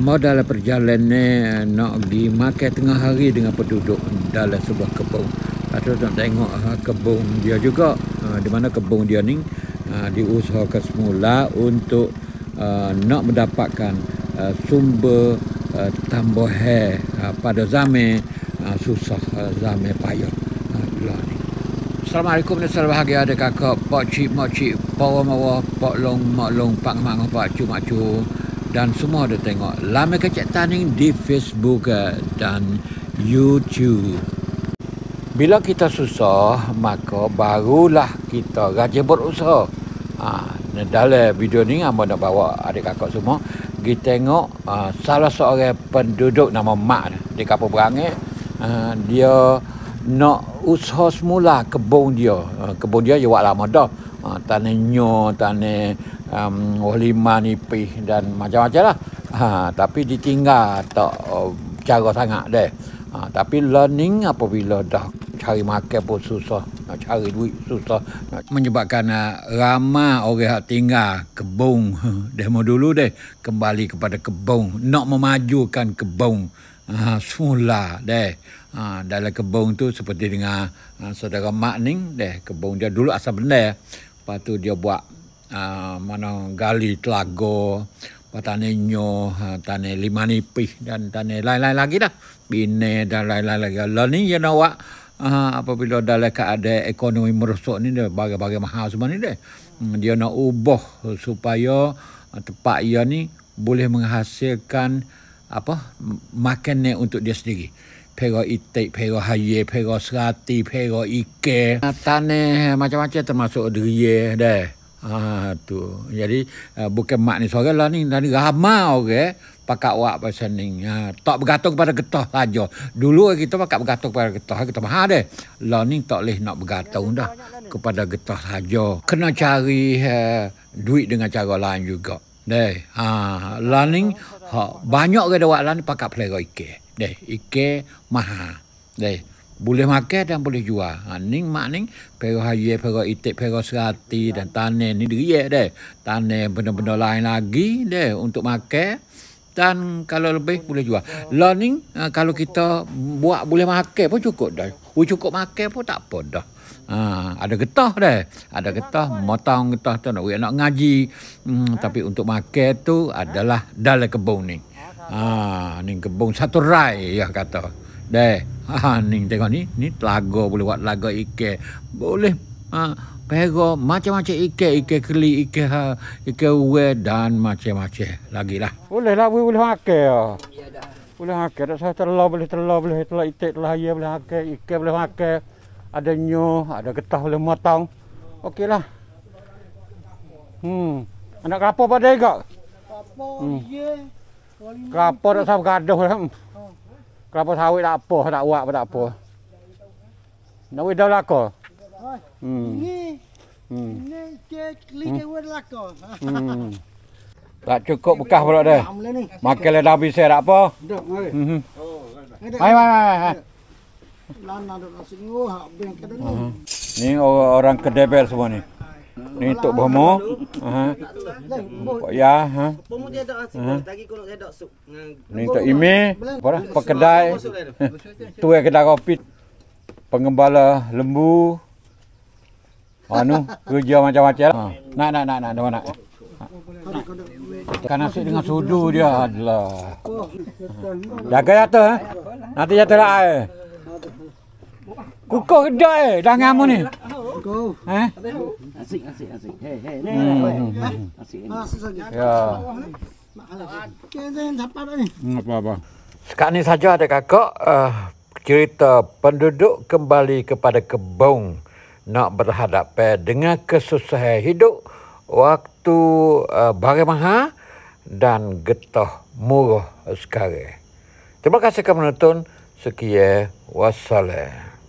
Amar dalam perjalanan eh, nak pergi makan tengah hari dengan penduduk dalam sebuah kebun. Atau nak tengok ha, kebun dia juga. Ha, di mana kebun dia ni ha, diusahakan semula untuk ha, nak mendapatkan ha, sumber ha, tambahan ha, pada zaman ha, susah, ha, zaman payah. Ha, Assalamualaikum dan salam bahagia ada kakak, pak cik, mak cik, pak wang mawa, pak long, mak long, pak ngamang, pak cu, mak cu dan semua ada tengok Lama Kecik Taning di Facebook eh, dan YouTube. Bila kita susah, maka barulah kita rajin berusaha. Ha, dalam video ni, saya nak bawa adik kakak semua. Kita tengok uh, salah seorang penduduk nama Mak di Kapur Berangai. Uh, ha, dia nak usaha semula kebun dia. Uh, kebun dia, dia buat lama dah. Uh, tanah nyur, tanah um, Ohlima nipis dan macam-macam lah ha, Tapi ditinggal tak um, cara sangat dia ha, Tapi learning apabila dah cari makan pun susah Nak cari duit susah nak... Menyebabkan uh, ramai orang yang tinggal kebun mau dulu deh kembali kepada kebong. Nak memajukan kebong. Ha, semula deh ha, dalam kebun tu seperti dengan ha, saudara mak ning deh kebun dia dulu asal benda ya. Patut dia buat Ah, mana gali telaga, tane nyo, ah, tane lima nipih dan tane lain-lain lagi dah. Bine dan lain-lain lagi. lah. ni you know what? Uh, apabila dalam keadaan ekonomi merosok ni dia bagai-bagai mahal semua ni dia. Hmm, dia nak ubah supaya ah, tempat ia ni boleh menghasilkan apa makanan untuk dia sendiri. Pego itik, pego haye, pego serati, pego ike. Tane macam-macam termasuk diri deh. Ah tu. Jadi uh, bukan mak ni soranglah ni, dan ramai orang okay? Eh. pakak wak pasal ni. Ha, tak bergantung kepada getah saja. Dulu kita pakak bergantung kepada getah, kita mahal deh. Lah ni tak leh nak bergantung dah, kepada getah saja. Kena cari uh, duit dengan cara lain juga. Deh, ha, learning ha, banyak ke dewan lain pakak pelera ike. Deh, ike mahal. Deh boleh makan dan boleh jual. Ha, ni mak ni, perah ye, perah itik, perah serati dan tanah ni diri deh. Tanah benda-benda lain lagi deh untuk makan. Dan kalau lebih boleh jual. learning ni, ha, kalau kita buat boleh makan pun cukup dah. Boleh cukup makan pun tak apa dah. Ha, ada getah deh. Ada getah, motong getah tu nak, nak ngaji. Hmm, tapi untuk makan tu adalah dalam kebun ni. Ha, ni kebun satu rai, ya kata. Deh. Ha, ha, ni tengok ni, ni telaga boleh buat telaga ike Boleh ha, pera macam-macam ike ike keli, ike ha, ike ue dan macam-macam lagi lah. Boleh lah, boleh, boleh makan. Ya, dah. Boleh makan, tak saya terlalu boleh terlalu boleh terlalu itik, terlalu ayah, boleh makan, ike boleh makan. Ada nyuh, ada getah boleh matang. Okey lah. Hmm. Anak kapur pada ikut? Kapur, hmm. ya. Kapur tak sabar gaduh lah. Hmm kelapa sawit tak apa, tak uap tak apa. Nak wedau lako. Hmm. Hmm. Hmm. hmm. Tak cukup bekas pula dah. Makanlah dah habis tak apa. Dah, mari. Hmm. Oh, hai, hai, hai. Lana dah singgung, oh, hak bengkel dah. Hmm. Ni orang kedebel semua ni ni tok bomo ha ya ha bomo dia ada rasa tadi ni tok ime apa pekedai tu kedai kopi pengembala lembu anu kerja macam-macam ha nak nak nak nak nak nak kan asyik dengan sudu dia adalah ha. jaga jatuh eh nanti jatuh lah eh Kukuh kedai dah ngamu ni. Kukuh. Eh? Asik asik asik. Hei hei ni. Hmm. Hmm. Asik ni. Ah, asik saja. Ya. Hmm, apa apa. Sekarang ni saja ada kakak uh, cerita penduduk kembali kepada kebong nak berhadapan dengan kesusahan hidup waktu uh, eh, bagai maha dan getah murah sekarang. Terima kasih kerana menonton. Sekian wassalam.